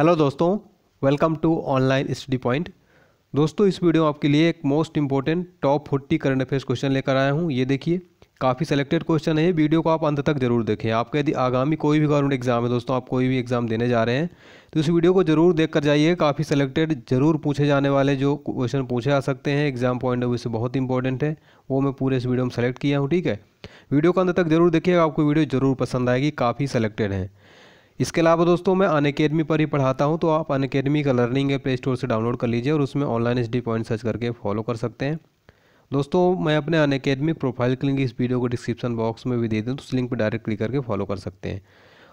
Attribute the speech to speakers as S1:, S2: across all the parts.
S1: hello दोस्तों welcome to online study point दोस्तों इस वीडियो में आपके लिए एक most important top forty current affairs question लेकर आया हूँ ये देखिए काफ़ी सेलेक्टेड क्वेश्चन है वीडियो को आप अंत तक जरूर देखें आपका यदि आगामी कोई भी गवर्नमेंट एग्जाम है दोस्तों आप कोई भी एग्जाम देने जा रहे हैं तो इस वीडियो को जरूर देख कर जाइए काफ़ी सेलेक्टेड जरूर पूछे जाने वाले जो क्वेश्चन पूछे जा सकते हैं एग्जाम पॉइंट ऑफ व्यू से बहुत इंपॉर्टेंट है वो मैं पूरे इस वीडियो में सेलेक्ट किया हूँ ठीक है वीडियो को अंत तक जरूर देखिएगा आपको वीडियो जरूर पसंद आएगी काफ़ी सेलेक्टेड है इसके अलावा दोस्तों मैं अन अकेडमी पर ही पढ़ाता हूँ तो आप अन अकेडमी का लर्निंग है प्ले स्टोर से डाउनलोड कर लीजिए और उसमें ऑनलाइन एच पॉइंट सर्च करके फॉलो कर सकते हैं दोस्तों मैं अपने अन अकेडमिक प्रोफाइल के लिंक इस वीडियो को डिस्क्रिप्शन बॉक्स में भी दे दूँ तो उस लिंक पर डायरेक्ट क्लिक करके फॉलो कर सकते हैं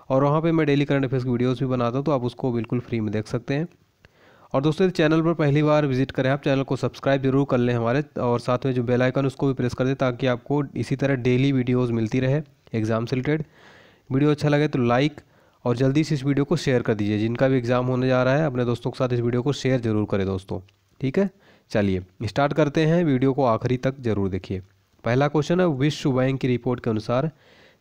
S1: और वहाँ पर मैं डेली करंट अफेयर्स की वीडियोज़ भी बनाता हूँ तो आप उसको बिल्कुल फ्री में देख सकते हैं और दोस्तों चैनल पर पहली बार विजिट करें आप चैनल को सब्सक्राइब जरूर कर लें हमारे और साथ में जो बेल आइकन उसको भी प्रेस कर दें ताकि आपको इसी तरह डेली वीडियोज़ मिलती रहे एग्ज़ाम से रिलेटेड वीडियो अच्छा लगे तो लाइक और जल्दी से इस वीडियो को शेयर कर दीजिए जिनका भी एग्ज़ाम होने जा रहा है अपने दोस्तों के साथ इस वीडियो को शेयर ज़रूर करें दोस्तों ठीक है चलिए स्टार्ट करते हैं वीडियो को आखिरी तक जरूर देखिए पहला क्वेश्चन है विश्व बैंक की रिपोर्ट के अनुसार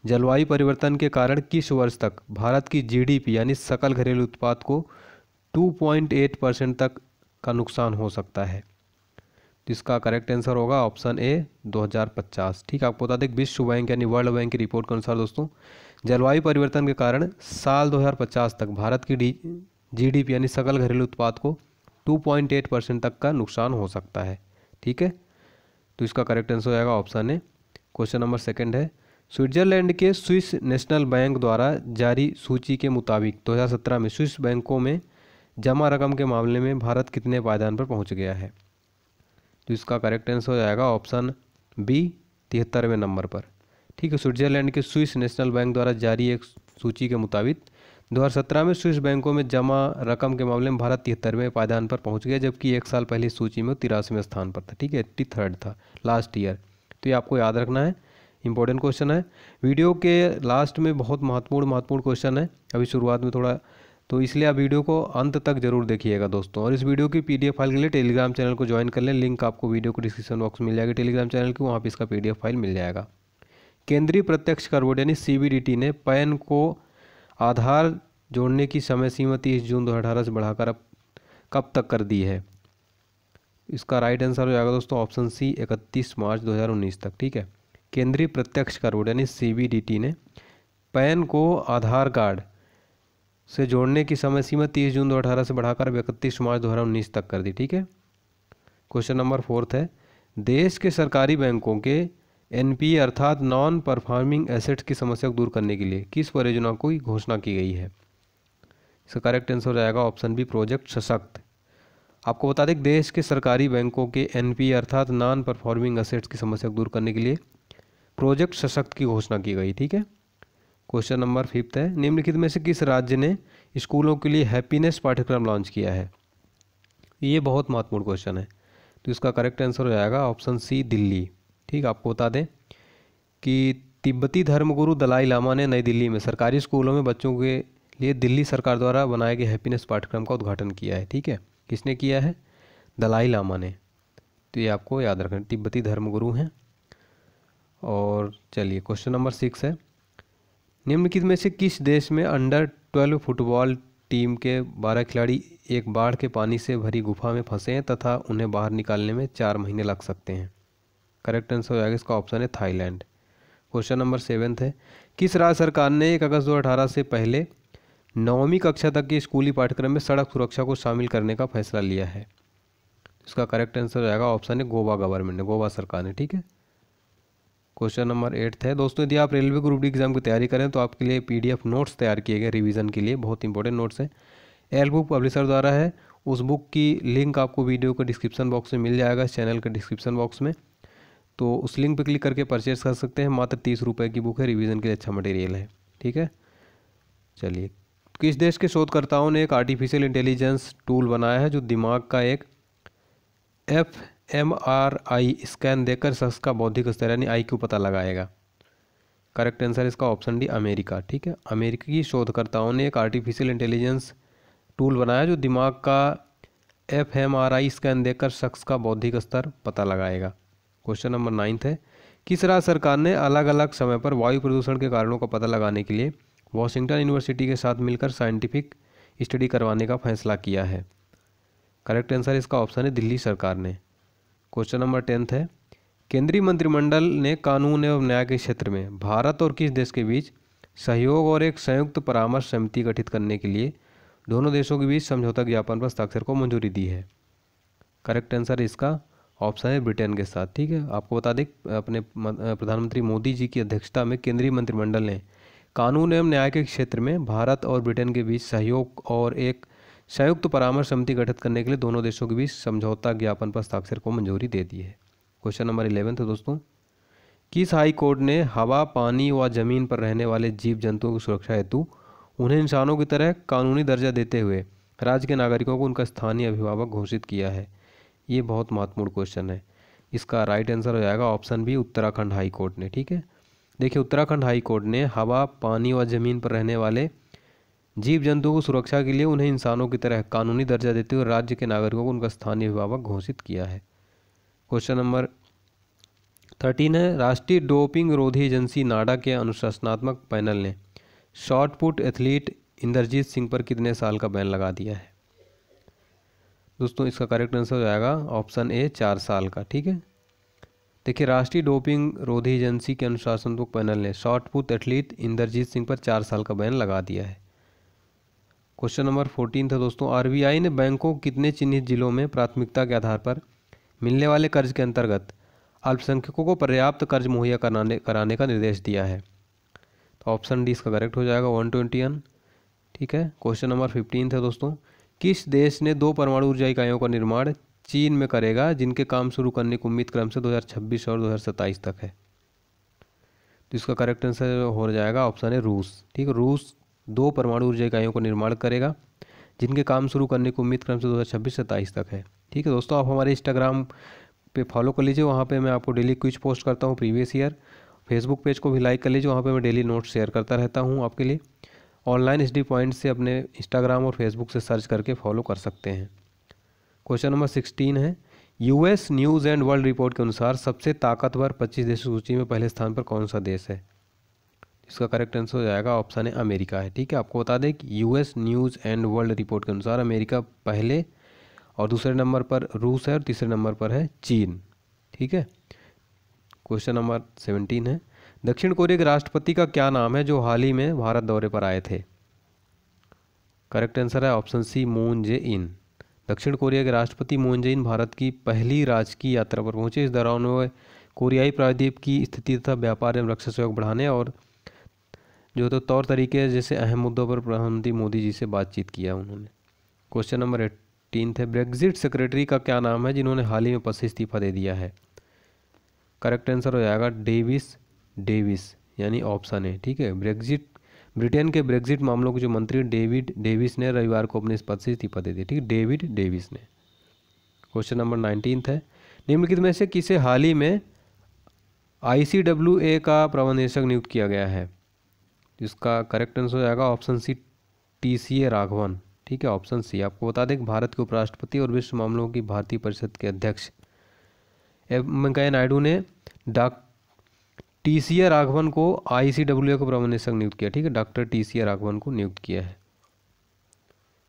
S1: जलवायु परिवर्तन के कारण किस वर्ष तक भारत की जीडीपी यानी सकल घरेलू उत्पाद को 2.8 परसेंट तक का नुकसान हो सकता है इसका करेक्ट आंसर होगा ऑप्शन ए 2050 ठीक है आपको बता दें विश्व बैंक यानी वर्ल्ड बैंक की रिपोर्ट के अनुसार दोस्तों जलवायु परिवर्तन के कारण साल 2050 तक भारत की डी जीडीपी यानी सकल घरेलू उत्पाद को 2.8 परसेंट तक का नुकसान हो सकता है ठीक है तो इसका करेक्ट आंसर हो जाएगा option A question number second है स्विट्जरलैंड के स्विस नेशनल बैंक द्वारा जारी सूची के मुताबिक 2017 में स्विस बैंकों में जमा रकम के मामले में भारत कितने पायदान पर पहुंच गया है तो इसका करेक्ट आंसर हो जाएगा ऑप्शन बी तिहत्तरवें नंबर पर ठीक है स्विट्जरलैंड के स्विस नेशनल बैंक द्वारा जारी एक सूची के मुताबिक 2017 में स्विस बैंकों में जमा रकम के मामले में भारत तिहत्तरवें पायदान पर पहुंच गया जबकि एक साल पहले सूची में तिरासीवें स्थान पर था ठीक है एट्टी थर्ड था लास्ट ईयर तो ये आपको याद रखना है इंपॉर्टेंट क्वेश्चन है वीडियो के लास्ट में बहुत महत्वपूर्ण महत्वपूर्ण क्वेश्चन है अभी शुरुआत में थोड़ा तो इसलिए आप वीडियो को अंत तक जरूर देखिएगा दोस्तों और इस वीडियो की पी फाइल के लिए टेलीग्राम चैनल को ज्वाइन कर लें लिंक आपको वीडियो को डिस्क्रिप्शन बॉक्स मिल जाएगा टेलीग्राम चैनल की वहाँ पर इसका पी फाइल मिल जाएगा केंद्रीय प्रत्यक्ष कर बोर्ड यानी सी ने पैन को आधार जोड़ने की समय सीमा तीस जून 2018 से बढ़ाकर अब कब तक कर दी है इसका राइट आंसर हो जाएगा दोस्तों ऑप्शन सी 31 मार्च 2019 तक ठीक है केंद्रीय प्रत्यक्ष कर बोर्ड यानी सी ने पैन को आधार कार्ड से जोड़ने की समय सीमा तीस जून दो से बढ़ाकर अब इकतीस मार्च दो तक कर दी ठीक है क्वेश्चन नंबर फोर्थ है देश के सरकारी बैंकों के एनपीए अर्थात नॉन परफॉर्मिंग एसेट्स की समस्या को दूर करने के लिए किस परियोजना की घोषणा की गई है इसका करेक्ट आंसर हो जाएगा ऑप्शन बी प्रोजेक्ट सशक्त आपको बता दें देश के सरकारी बैंकों के एनपीए अर्थात नॉन परफॉर्मिंग एसेट्स की समस्या को दूर करने के लिए प्रोजेक्ट सशक्त की घोषणा की गई ठीक है क्वेश्चन नंबर फिफ्थ है निम्नलिखित में से किस राज्य ने स्कूलों के लिए हैप्पीनेस पाठ्यक्रम लॉन्च किया है ये बहुत महत्वपूर्ण क्वेश्चन है तो इसका करेक्ट आंसर हो जाएगा ऑप्शन सी दिल्ली ठीक आपको बता दें कि तिब्बती धर्मगुरु दलाई लामा ने नई दिल्ली में सरकारी स्कूलों में बच्चों के लिए दिल्ली सरकार द्वारा बनाए गए हैप्पीनेस पाठ्यक्रम का उद्घाटन किया है ठीक है किसने किया है दलाई लामा ने तो ये आपको याद रखना तिब्बती धर्मगुरु हैं और चलिए क्वेश्चन नंबर सिक्स है निम्नलिखित में से किस देश में अंडर ट्वेल्व फुटबॉल टीम के बारह खिलाड़ी एक बाढ़ के पानी से भरी गुफा में फंसे हैं तथा उन्हें बाहर निकालने में चार महीने लग सकते हैं करेक्ट आंसर हो जाएगा इसका ऑप्शन है थाईलैंड क्वेश्चन नंबर सेवेंथ है किस राज्य सरकार ने एक अगस्त दो से पहले नौवीं कक्षा तक के स्कूली पाठ्यक्रम में सड़क सुरक्षा को शामिल करने का फैसला लिया है इसका करेक्ट आंसर हो जाएगा ऑप्शन है गोवा गवर्नमेंट ने गोवा सरकार ने ठीक है क्वेश्चन नंबर एट्थ है दोस्तों यदि आप रेलवे ग्रुप डी एग्जाम की तैयारी करें तो आपके लिए पीडीएफ नोट्स तैयार किए गए रिवीजन के लिए बहुत इंपॉर्टेंट नोट्स हैं एल बुक पब्लिशर द्वारा है उस बुक की लिंक आपको वीडियो के डिस्क्रिप्शन बॉक्स में मिल जाएगा चैनल के डिस्क्रिप्शन बॉक्स में तो उस लिंक पर क्लिक करके परचेज़ कर सकते हैं मात्र तीस रुपये की बुक है रिवीजन के लिए अच्छा मटेरियल है ठीक है चलिए किस देश के शोधकर्ताओं ने एक आर्टिफिशियल इंटेलिजेंस टूल बनाया है जो दिमाग का एक F M R I scan देकर शख्स का बौद्धिक स्तर यानी आई क्यू पता लगाएगा करेक्ट आंसर इसका ऑप्शन डी अमेरिका ठीक है अमेरिकी की शोधकर्ताओं ने एक आर्टिफिशियल इंटेलिजेंस टूल बनाया जो दिमाग का F M R I scan देकर शख्स का बौद्धिक स्तर पता लगाएगा क्वेश्चन नंबर नाइन्थ है किस राज्य सरकार ने अलग अलग समय पर वायु प्रदूषण के कारणों का पता लगाने के लिए वॉशिंगटन यूनिवर्सिटी के साथ मिलकर साइंटिफिक स्टडी करवाने का फैसला किया है करेक्ट आंसर इसका ऑप्शन है दिल्ली सरकार ने क्वेश्चन नंबर टेंथ है केंद्रीय मंत्रिमंडल ने कानून एवं न्याय के क्षेत्र में भारत और किस देश के बीच सहयोग और एक संयुक्त परामर्श समिति गठित करने के लिए दोनों देशों के बीच समझौता ज्ञापन पर हस्ताक्षर को मंजूरी दी है करेक्ट आंसर इसका ऑप्शन है ब्रिटेन के साथ ठीक है आपको बता दें अपने प्रधानमंत्री मोदी जी की अध्यक्षता में केंद्रीय मंत्रिमंडल ने कानून एवं न्याय के क्षेत्र में भारत और ब्रिटेन के बीच सहयोग और एक संयुक्त तो परामर्श समिति गठित करने के लिए दोनों देशों के बीच समझौता ज्ञापन पर हस्ताक्षर को मंजूरी दे दी है क्वेश्चन नंबर इलेवेंथ है दोस्तों किस हाई कोर्ट ने हवा पानी व जमीन पर रहने वाले जीव जंतुओं की सुरक्षा हेतु उन्हें इंसानों की तरह कानूनी दर्जा देते हुए राज्य के नागरिकों को उनका स्थानीय अभिभावक घोषित किया है ये बहुत महत्वपूर्ण क्वेश्चन है इसका राइट आंसर हो जाएगा option B Uttarakhand high court ने ठीक है देखिए उत्तराखंड हाई कोर्ट ने हवा पानी और ज़मीन पर रहने वाले जीव जंतुओं को सुरक्षा के लिए उन्हें इंसानों की तरह कानूनी दर्जा देते हुए राज्य के नागरिकों को उनका स्थानीय अभिभावक घोषित किया है क्वेश्चन नंबर थर्टीन है राष्ट्रीय डोपिंग रोधी एजेंसी नाडा के अनुशासनात्मक पैनल ने shot put athlete Indrajit Singh पर कितने साल का बैन लगा दिया है दोस्तों इसका करेक्ट आंसर हो जाएगा ऑप्शन ए चार साल का ठीक है देखिए राष्ट्रीय डोपिंग रोधी एजेंसी के अनुशासन पैनल ने शॉटपुट एथलीट इंदरजीत सिंह पर चार साल का बैन लगा दिया है क्वेश्चन नंबर फोर्टीन था दोस्तों आरबीआई ने बैंकों को कितने चिन्हित जिलों में प्राथमिकता के आधार पर मिलने वाले कर्ज के अंतर्गत अल्पसंख्यकों को पर्याप्त कर्ज मुहैया कराने कराने का निर्देश दिया है तो ऑप्शन डी इसका करेक्ट हो जाएगा वन ट्वेंटी ठीक है क्वेश्चन नंबर फिफ्टीन था दोस्तों किस देश ने दो परमाणु ऊर्जा इकाइयों का निर्माण चीन में करेगा जिनके काम शुरू करने की उम्मीद क्रम से 2026 और 2027 तक है तो इसका करेक्ट आंसर हो जाएगा ऑप्शन है रूस ठीक है रूस दो परमाणु ऊर्जा इकाइयों का निर्माण करेगा जिनके काम शुरू करने की उम्मीद क्रम से 2026 सत्ताईस तक है ठीक है दोस्तों आप हमारे इंस्टाग्राम पे फॉलो कर लीजिए वहाँ पे मैं आपको डेली क्विज पोस्ट करता हूँ प्रीवियस ईयर फेसबुक पेज को भी लाइक कर लीजिए वहाँ पे मैं डेली नोट्स शेयर करता रहता हूँ आपके लिए ऑनलाइन स्टडी पॉइंट से अपने इंस्टाग्राम और फेसबुक से सर्च करके फॉलो कर सकते हैं क्वेश्चन नंबर सिक्सटीन है US news and world report के अनुसार सबसे ताकतवर पच्चीस देश सूची में पहले स्थान पर कौन सा देश है इसका करेक्ट आंसर हो जाएगा ऑप्शन है अमेरिका है ठीक है आपको बता दें कि US news and world report के अनुसार अमेरिका पहले और दूसरे नंबर पर रूस है और तीसरे नंबर पर है चीन ठीक है क्वेश्चन नंबर सेवनटीन है दक्षिण कोरिया के राष्ट्रपति का क्या नाम है जो हाल ही में भारत दौरे पर आए थे करेक्ट आंसर है option C Moon Jae In दक्षिण कोरिया के राष्ट्रपति मून जे इन भारत की पहली राजकीय यात्रा पर पहुंचे इस दौरान वह कोरियाई प्रायद्वीप की स्थिति तथा व्यापार एवं रक्षा सहयोग बढ़ाने और जो तो तौर तरीके जैसे अहम मुद्दों पर प्रधानमंत्री मोदी जी से बातचीत किया उन्होंने क्वेश्चन नंबर एटीन थे ब्रेग्जिट सेक्रेटरी का क्या नाम है जिन्होंने हाल ही में पद से इस्तीफा दे दिया है करेक्ट आंसर हो जाएगा डेविस डेविस यानी ऑप्शन है ठीक है ब्रेग्जिट ब्रिटेन के ब्रेग्जिट मामलों के जो मंत्री डेविड डेविस ने रविवार को अपने इस पद से इस्तीफा दे दिया ठीक है डेविड डेविस ने क्वेश्चन नंबर नाइनटीन है निम्नलिखित में से किसे हाल ही में आई का प्रबंध निदेशक नियुक्त किया गया है जिसका करेक्ट आंसर हो जाएगा option C T C A Raghavan ठीक है ऑप्शन सी आपको बता दें कि भारत के उपराष्ट्रपति और विश्व मामलों की भारतीय परिषद के अध्यक्ष एम वेंकैया नायडू ने डॉ टी सी आर राघवन को आई सी डब्ल्यू ए को प्रबंध निदेशक नियुक्त किया ठीक है doctor T C R Raghavan को नियुक्त किया है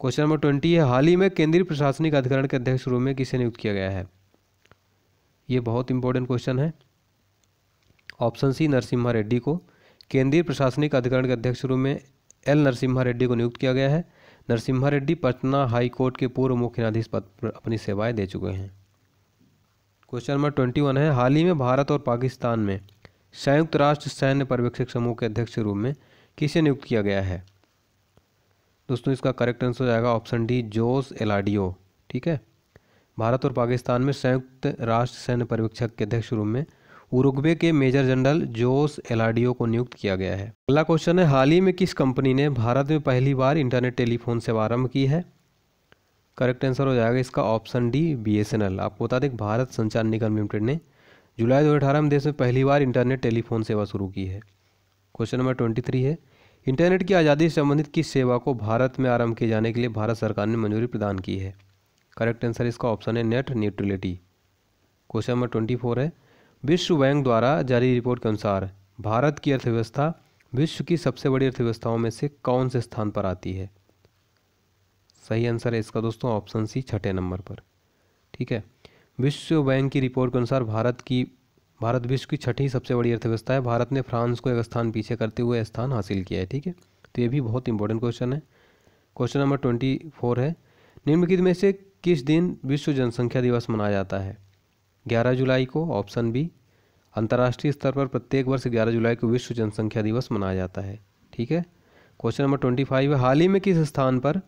S1: क्वेश्चन नंबर ट्वेंटी है हाल ही में केंद्रीय प्रशासनिक अधिकरण के अध्यक्ष रूप में किसे नियुक्त किया गया है ये बहुत इंपॉर्टेंट क्वेश्चन है ऑप्शन सी नरसिम्हा रेड्डी को केंद्रीय प्रशासनिक अधिकरण के अध्यक्ष रूप में एल नरसिम्हा रेड्डी को नियुक्त किया गया है नरसिम्हा रेड्डी पटना हाई कोर्ट के पूर्व मुख्य न्यायाधीश पद पर अपनी सेवाएं दे चुके हैं क्वेश्चन नंबर ट्वेंटी वन है हाल ही में भारत और पाकिस्तान में संयुक्त राष्ट्र सैन्य पर्यवेक्षक समूह के अध्यक्ष के रूप में किसे नियुक्त किया गया है दोस्तों इसका करेक्ट आंसर हो जाएगा ऑप्शन डी जोस एलाडियो ठीक है भारत और पाकिस्तान में संयुक्त राष्ट्र सैन्य पर्यवेक्षक के अध्यक्ष रूप में उरुग्वे के मेजर जनरल जोस एलाडियो को नियुक्त किया गया है अगला क्वेश्चन है हाल ही में किस कंपनी ने भारत में पहली बार इंटरनेट टेलीफोन सेवा आरंभ की है करेक्ट आंसर हो जाएगा इसका ऑप्शन डी बी आपको बता दें भारत संचार निगम लिमिटेड ने जुलाई 2018 में देश में पहली बार इंटरनेट टेलीफोन सेवा शुरू की है क्वेश्चन नंबर ट्वेंटी थ्री है इंटरनेट की आज़ादी से संबंधित किस सेवा को भारत में आरंभ किए जाने के लिए भारत सरकार ने मंजूरी प्रदान की है करेक्ट आंसर इसका ऑप्शन है net neutrality question number twenty four है विश्व बैंक द्वारा जारी रिपोर्ट के अनुसार भारत की अर्थव्यवस्था विश्व की सबसे बड़ी अर्थव्यवस्थाओं में से कौन से स्थान पर आती है सही आंसर है इसका दोस्तों ऑप्शन सी छठे नंबर पर ठीक है विश्व बैंक की रिपोर्ट के अनुसार भारत की भारत विश्व की छठी सबसे बड़ी अर्थव्यवस्था है भारत ने फ्रांस को एक स्थान पीछे करते हुए स्थान हासिल किया है ठीक है तो ये भी बहुत इंपॉर्टेंट क्वेश्चन है क्वेश्चन नंबर ट्वेंटी फोर है निम्नलिखित में से किस दिन विश्व जनसंख्या दिवस मनाया जाता है ग्यारह जुलाई को ऑप्शन बी अंतर्राष्ट्रीय स्तर पर प्रत्येक वर्ष ग्यारह जुलाई को विश्व जनसंख्या दिवस मनाया जाता है ठीक है क्वेश्चन नंबर ट्वेंटी फाइव हाल ही में किस स्थान पर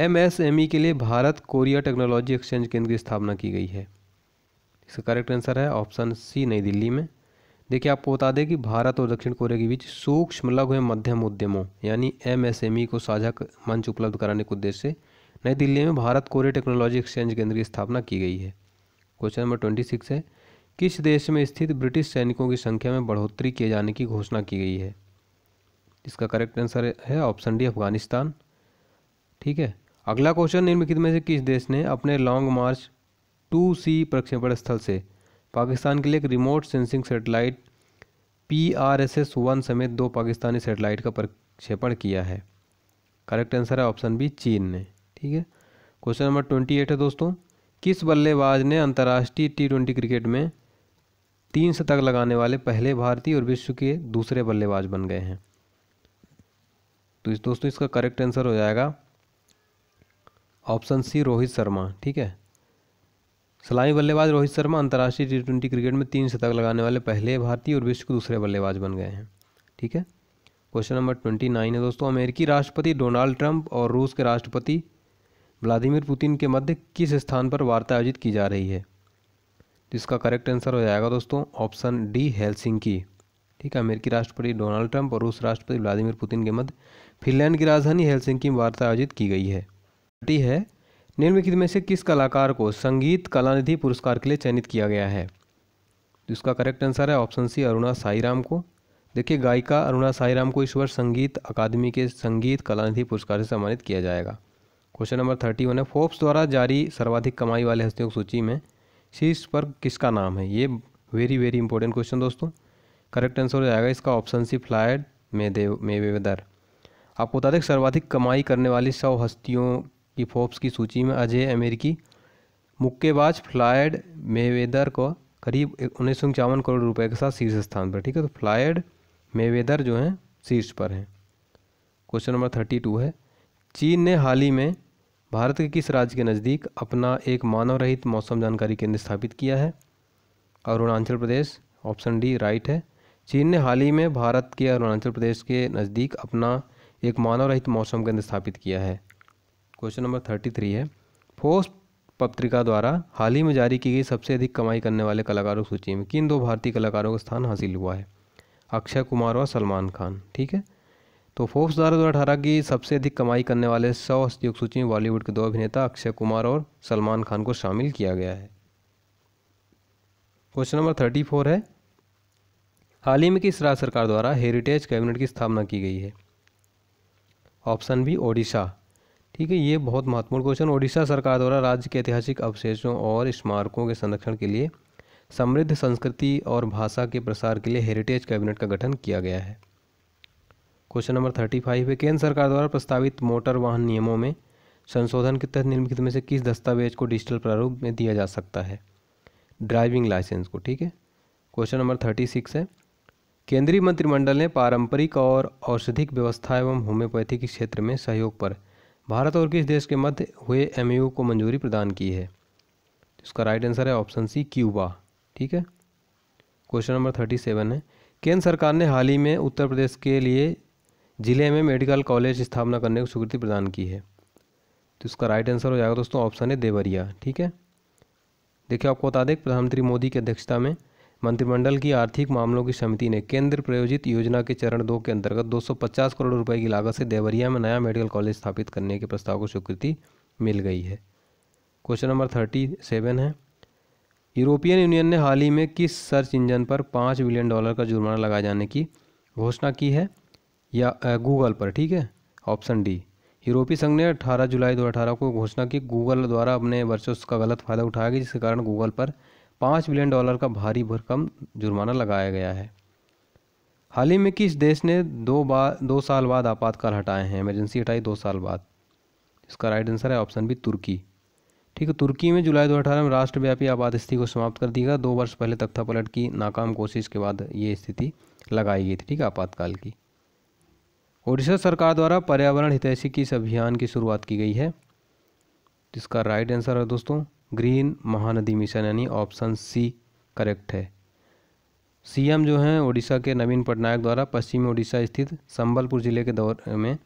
S1: एमएसएमई के लिए भारत कोरिया टेक्नोलॉजी एक्सचेंज केंद्र की स्थापना की गई है इसका करेक्ट आंसर है ऑप्शन सी नई दिल्ली में देखिए आपको बता दें कि भारत और दक्षिण कोरिया के बीच सूक्ष्म लघु एवं मध्यम उद्यमों यानी एमएसएमई को साझा मंच उपलब्ध कराने के उद्देश्य से नई दिल्ली में भारत कोरिया टेक्नोलॉजी एक्सचेंज केंद्र की स्थापना की गई है क्वेश्चन नंबर ट्वेंटी सिक्स है किस देश में स्थित ब्रिटिश सैनिकों की संख्या में बढ़ोतरी किए जाने की घोषणा की गई है इसका करेक्ट आंसर है ऑप्शन डी अफगानिस्तान ठीक है अगला क्वेश्चन निम्नलिखित में से किस देश ने अपने लॉन्ग मार्च टू सी प्रक्षेपण स्थल से पाकिस्तान के लिए एक remote sensing satellite P R S S one समेत दो पाकिस्तानी सेटेलाइट का प्रक्षेपण किया है करेक्ट आंसर है ऑप्शन बी चीन ने ठीक है क्वेश्चन नंबर ट्वेंटी एट है दोस्तों किस बल्लेबाज ने अंतर्राष्ट्रीय टी ट्वेंटी क्रिकेट में तीन शतक लगाने वाले पहले भारतीय और विश्व के दूसरे बल्लेबाज बन गए हैं तो इस दोस्तों इसका करेक्ट आंसर हो जाएगा ऑप्शन सी रोहित शर्मा ठीक है सलामी बल्लेबाज रोहित शर्मा अंतर्राष्ट्रीय टी ट्वेंटी क्रिकेट में तीन शतक लगाने वाले पहले भारतीय और विश्व के दूसरे बल्लेबाज बन गए हैं ठीक है क्वेश्चन नंबर ट्वेंटी नाइन है दोस्तों अमेरिकी राष्ट्रपति डोनाल्ड ट्रंप और रूस के राष्ट्रपति व्लादिमिर पुतिन के मध्य किस स्थान पर वार्ता आयोजित की जा रही है जिसका करेक्ट आंसर हो जाएगा दोस्तों ऑप्शन डी हेलसिंग ठीक है अमेरिकी राष्ट्रपति डोनाल्ड ट्रंप और रूस राष्ट्रपति व्लादिमिर पुतिन के मध्य फिनलैंड की राजधानी हेलसिंग में वार्ता आयोजित की गई है टी है निम्नलिखित में से किस कलाकार को संगीत कलानिधि पुरस्कार के लिए चयनित किया गया है इसका करेक्ट आंसर है ऑप्शन सी अरुणा साईराम को देखिए गायिका अरुणा साईराम को इस वर्ष संगीत अकादमी के संगीत कलानिधि पुरस्कार से सम्मानित किया जाएगा क्वेश्चन नंबर थर्टी वन है फोर्ब्स द्वारा जारी सर्वाधिक कमाई वाले हस्तियों की सूची में शीर्ष पर किसका नाम है ये वेरी वेरी इंपॉर्टेंट क्वेश्चन दोस्तों करेक्ट आंसर हो जाएगा इसका ऑप्शन सी फ्लायर मेदेव मेवेदर आपको बता दें सर्वाधिक कमाई करने वाली सौ हस्तियों की फोर्ब्स की सूची में अजय अमेरिकी मुक्केबाज फ्लायड मेवेदर को करीब उन्नीस सौ इक्यावन करोड़ रुपए के साथ शीर्ष स्थान पर ठीक है तो फ्लायड मेवेदर जो हैं शीर्ष पर हैं क्वेश्चन नंबर थर्टी टू है चीन ने हाल ही में भारत के किस राज्य के नज़दीक अपना एक मानव रहित मौसम जानकारी केंद्र स्थापित किया है Arunachal Pradesh option D right है चीन ने हाल ही में भारत के अरुणाचल प्रदेश के नज़दीक अपना एक मानव रहित मौसम केंद्र स्थापित किया है क्वेश्चन नंबर थर्टी थ्री है फोर्स पत्रिका द्वारा हाल ही में जारी की गई सबसे अधिक कमाई करने वाले कलाकारों की सूची में किन दो भारतीय कलाकारों का स्थान हासिल हुआ है अक्षय कुमार और सलमान खान ठीक है तो फोर्स द्वारा दो अठारह की सबसे अधिक कमाई करने वाले सौ उद्योग सूची में बॉलीवुड के दो अभिनेता अक्षय कुमार और सलमान खान को शामिल किया गया है क्वेश्चन नंबर थर्टी फोर है हाल ही में किस राज्य सरकार द्वारा हेरिटेज कैबिनेट की स्थापना की गई है ऑप्शन बी ओडिशा ठीक है ये बहुत महत्वपूर्ण क्वेश्चन ओडिशा सरकार द्वारा राज्य के ऐतिहासिक अवशेषों और स्मारकों के संरक्षण के लिए समृद्ध संस्कृति और भाषा के प्रसार के लिए हेरिटेज कैबिनेट का गठन किया गया है क्वेश्चन नंबर थर्टी फाइव है केंद्र सरकार द्वारा प्रस्तावित मोटर वाहन नियमों में संशोधन के तहत निम्नलिखित में से किस दस्तावेज को डिजिटल प्रारूप में दिया जा सकता है ड्राइविंग लाइसेंस को ठीक है क्वेश्चन नंबर थर्टी सिक्स है केंद्रीय मंत्रिमंडल ने पारंपरिक और औषधिक व्यवस्था एवं होम्योपैथी के क्षेत्र में सहयोग पर भारत और किस देश के मध्य हुए एम को मंजूरी प्रदान की है इसका राइट आंसर है ऑप्शन सी क्यूबा ठीक है क्वेश्चन नंबर थर्टी सेवन है केंद्र सरकार ने हाल ही में उत्तर प्रदेश के लिए ज़िले में मेडिकल कॉलेज स्थापना करने को स्वीकृति प्रदान की है तो इसका राइट आंसर हो जाएगा दोस्तों ऑप्शन है देवरिया ठीक है देखिए आपको बता दें प्रधानमंत्री मोदी की अध्यक्षता में मंत्रिमंडल की आर्थिक मामलों की समिति ने केंद्र प्रायोजित योजना के चरण दो के अंतर्गत 250 करोड़ रुपए की लागत से देवरिया में नया मेडिकल कॉलेज स्थापित करने के प्रस्ताव को स्वीकृति मिल गई है क्वेश्चन नंबर थर्टी सेवन है यूरोपियन यूनियन ने हाल ही में किस सर्च इंजन पर पाँच बिलियन डॉलर का जुर्माना लगाए जाने की घोषणा की है या गूगल पर ठीक है ऑप्शन डी यूरोपीय संघ ने 18 जुलाई 2018 को घोषणा की गूगल द्वारा अपने वर्चस्व का गलत फायदा उठाया गया जिसके कारण गूगल पर पाँच बिलियन डॉलर का भारी भरकम जुर्माना लगाया गया है हाल ही में कि इस देश ने दो बार दो साल बाद आपातकाल हटाए हैं इमरजेंसी हटाई दो साल बाद इसका राइट आंसर है ऑप्शन बी तुर्की ठीक है तुर्की में जुलाई 2018 में राष्ट्रव्यापी आपात स्थिति को समाप्त कर दिया दो वर्ष पहले तख्ता पलट की नाकाम कोशिश के बाद ये स्थिति लगाई गई थी ठीक है आपातकाल की ओडिशा सरकार द्वारा पर्यावरण हितैषी की इस अभियान की शुरुआत की गई है जिसका राइट आंसर है दोस्तों ग्रीन महानदी मिशन यानी ऑप्शन सी करेक्ट है सीएम जो हैं ओडिशा के नवीन पटनायक द्वारा पश्चिमी ओडिशा स्थित संबलपुर जिले के दौर में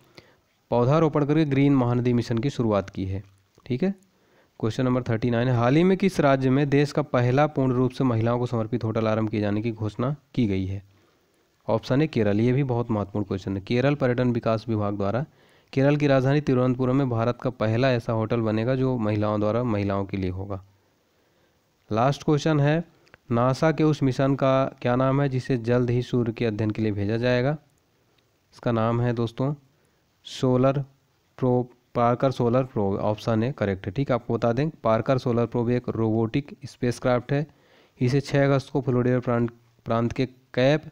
S1: पौधारोपण करके ग्रीन महानदी मिशन की शुरुआत की है ठीक है क्वेश्चन नंबर थर्टी नाइन हाल ही में किस राज्य में देश का पहला पूर्ण रूप से महिलाओं को समर्पित होटल आरंभ किए जाने की घोषणा की गई है ऑप्शन है केरल ये भी बहुत महत्वपूर्ण क्वेश्चन है केरल पर्यटन विकास विभाग द्वारा केरल की राजधानी तिरुवनंतपुरम में भारत का पहला ऐसा होटल बनेगा जो महिलाओं द्वारा महिलाओं के लिए होगा लास्ट क्वेश्चन है नासा के उस मिशन का क्या नाम है जिसे जल्द ही सूर्य के अध्ययन के लिए भेजा जाएगा इसका नाम है दोस्तों solar pro Parker solar probe option है करेक्ट है ठीक आपको बता दें पार्कर सोलर प्रोब एक रोबोटिक स्पेसक्राफ्ट है इसे 6 अगस्त को फ्लोरिडा प्रांत प्रांत के कैप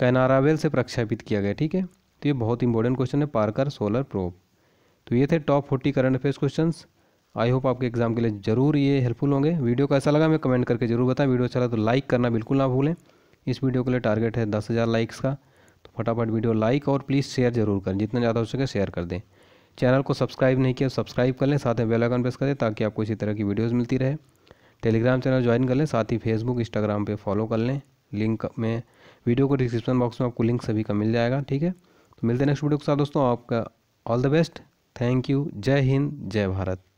S1: कैनारावेल से प्रक्षेपित किया गया ठीक है तो ये बहुत इंपॉर्टेंट क्वेश्चन है पारकर सोलर प्रोब तो ये थे top forty current affairs question I hope आपके एग्जाम के लिए ज़रूर ये हेल्पफुल होंगे वीडियो कैसा लगा हमें कमेंट करके जरूर बताएं वीडियो अच्छा लगा तो लाइक करना बिल्कुल ना भूलें इस वीडियो के लिए टारगेट है दस हज़ार लाइक्स का तो फटाफट वीडियो लाइक और प्लीज़ शेयर जरूर करें जितना ज़्यादा हो सके शेयर कर दें चैनल को सब्सक्राइब नहीं किया सब्सक्राइब तो कर लें साथ में बेल प्रेस करें ताकि आपको इसी तरह की वीडियोज़ मिलती रहे टेलीग्राम चैनल ज्वाइन कर लें साथ ही फेसबुक इंस्टाग्राम पर फॉलो कर लें लिंक में वीडियो को डिस्क्रिप्शन बॉक्स में आपको लिंक सभी का मिल जाएगा ठीक है तो मिलते हैं नेक्स्ट वीडियो के साथ दोस्तों आपका all the best thank you जय हिंद जय भारत